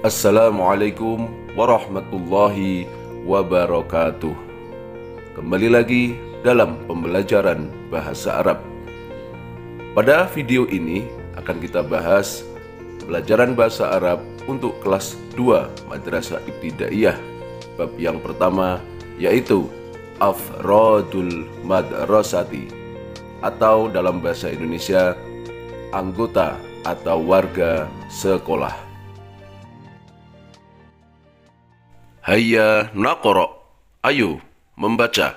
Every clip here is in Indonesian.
Assalamualaikum warahmatullahi wabarakatuh. Kembali lagi dalam pembelajaran bahasa Arab. Pada video ini akan kita bahas pelajaran bahasa Arab untuk kelas 2 Madrasah Ibtidaiyah bab yang pertama yaitu afrodul madrasati atau dalam bahasa Indonesia anggota atau warga sekolah. Hayya nakoro. Ayo membaca.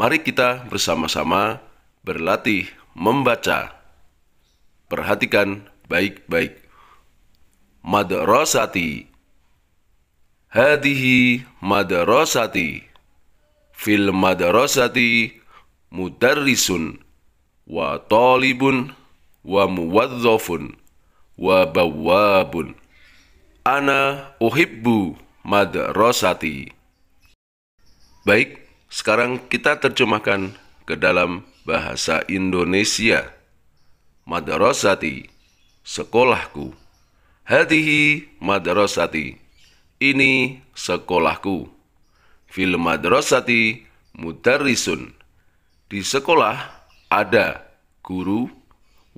Mari kita bersama-sama berlatih membaca. Perhatikan baik-baik. Madrasati. Hadihi madrasati. Fil madrasati mudarrisun wa talibun wa muwadzafun wa bawabun. Ana uhibbu madrasati. Baik, sekarang kita terjemahkan ke dalam bahasa Indonesia. Madrasati, sekolahku. Hadihi madrasati, ini sekolahku. Fil madrasati mudarrisun. Di sekolah ada guru,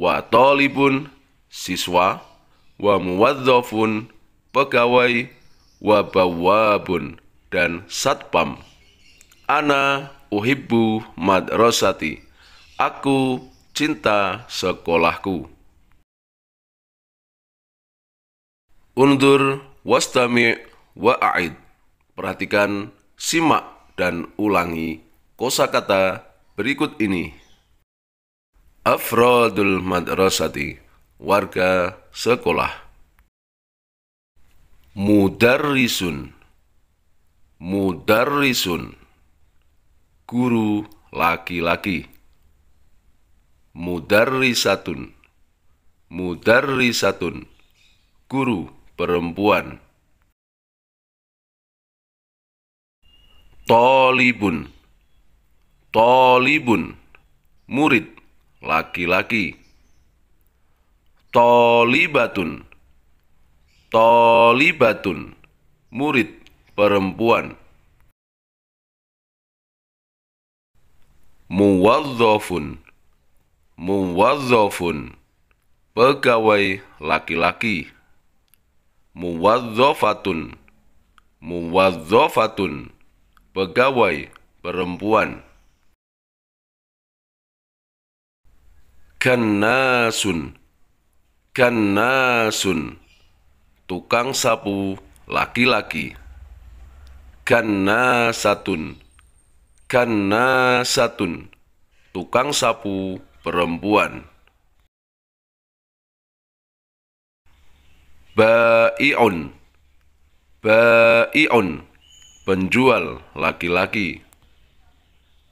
wa talibun, siswa, wa muwadzafun, pegawai, wabawabun dan satpam. Ana uhibbu madrasati. Aku cinta sekolahku. Undur wastami wa'aid. Perhatikan, simak, dan ulangi kosakata berikut ini. Afrodul madrasati, warga sekolah mudarrisun mudarrisun guru laki-laki mudarrisatun mudarrisatun guru perempuan tolibun tolibun murid laki-laki tolibatun Tolibatun Murid perempuan Muwazzafun Muwazzafun Pegawai laki-laki Muwazzafatun Muwazzafatun Pegawai perempuan Kannasun Kannasun tukang sapu laki-laki. Ganna satun, ganna satun, tukang sapu perempuan. Ba'i'un, ba'i'un, penjual laki-laki.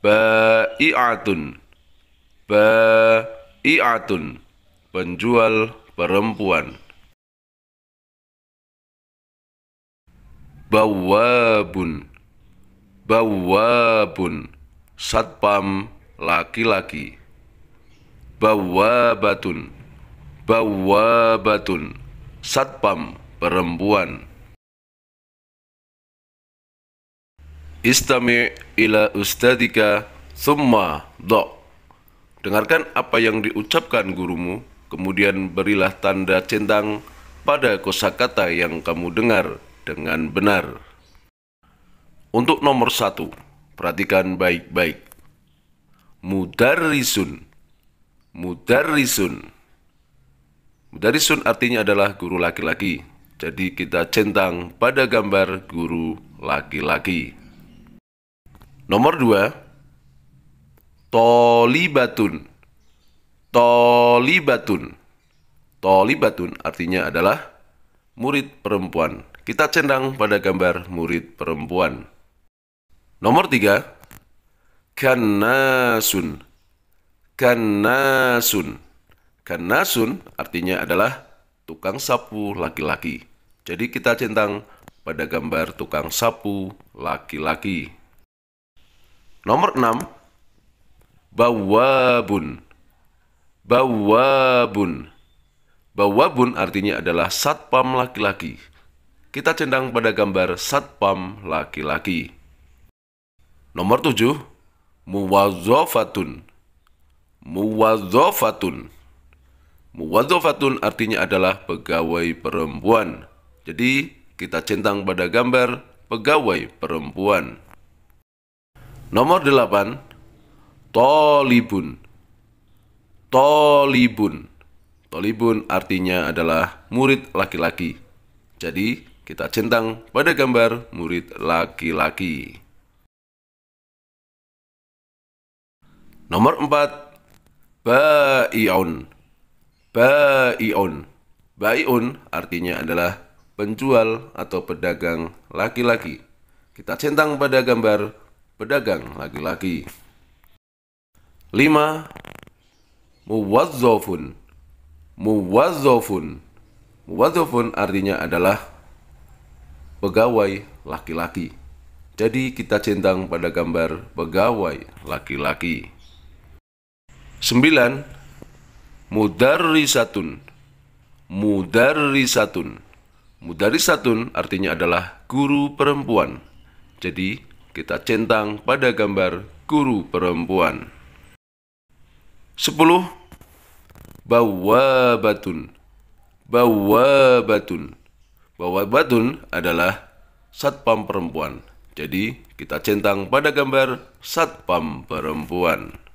Ba'i'atun, ba'i'atun, penjual perempuan. bawabun bawabun satpam laki-laki bawabatun bawabatun satpam perempuan istami ila ustadika summa do dengarkan apa yang diucapkan gurumu kemudian berilah tanda centang pada kosakata yang kamu dengar dengan benar. Untuk nomor satu, perhatikan baik-baik. Mudarrisun. Mudarrisun. Mudarrisun artinya adalah guru laki-laki. Jadi kita centang pada gambar guru laki-laki. Nomor dua, tolibatun. Tolibatun. Tolibatun artinya adalah murid perempuan kita centang pada gambar murid perempuan. Nomor tiga, kanasun. Kanasun. Kanasun artinya adalah tukang sapu laki-laki. Jadi kita centang pada gambar tukang sapu laki-laki. Nomor enam, bawabun. Bawabun. Bawabun artinya adalah satpam laki-laki kita centang pada gambar satpam laki-laki. Nomor 7, muwazofatun muwazofatun muwazofatun artinya adalah pegawai perempuan. Jadi, kita centang pada gambar pegawai perempuan. Nomor 8, tolibun. Tolibun. Tolibun artinya adalah murid laki-laki. Jadi, kita centang pada gambar murid laki-laki. Nomor 4. Ba'i'un Ba'i'un Ba'i'un artinya adalah penjual atau pedagang laki-laki. Kita centang pada gambar pedagang laki-laki. 5. Muwazzafun Muwazzafun Muwazzafun artinya adalah pegawai laki-laki. Jadi kita centang pada gambar pegawai laki-laki. 9. Mudarrisatun. Mudarrisatun. Mudarrisatun artinya adalah guru perempuan. Jadi kita centang pada gambar guru perempuan. 10. Bawabatun. Bawabatun bahwa Batun adalah satpam perempuan. Jadi, kita centang pada gambar satpam perempuan.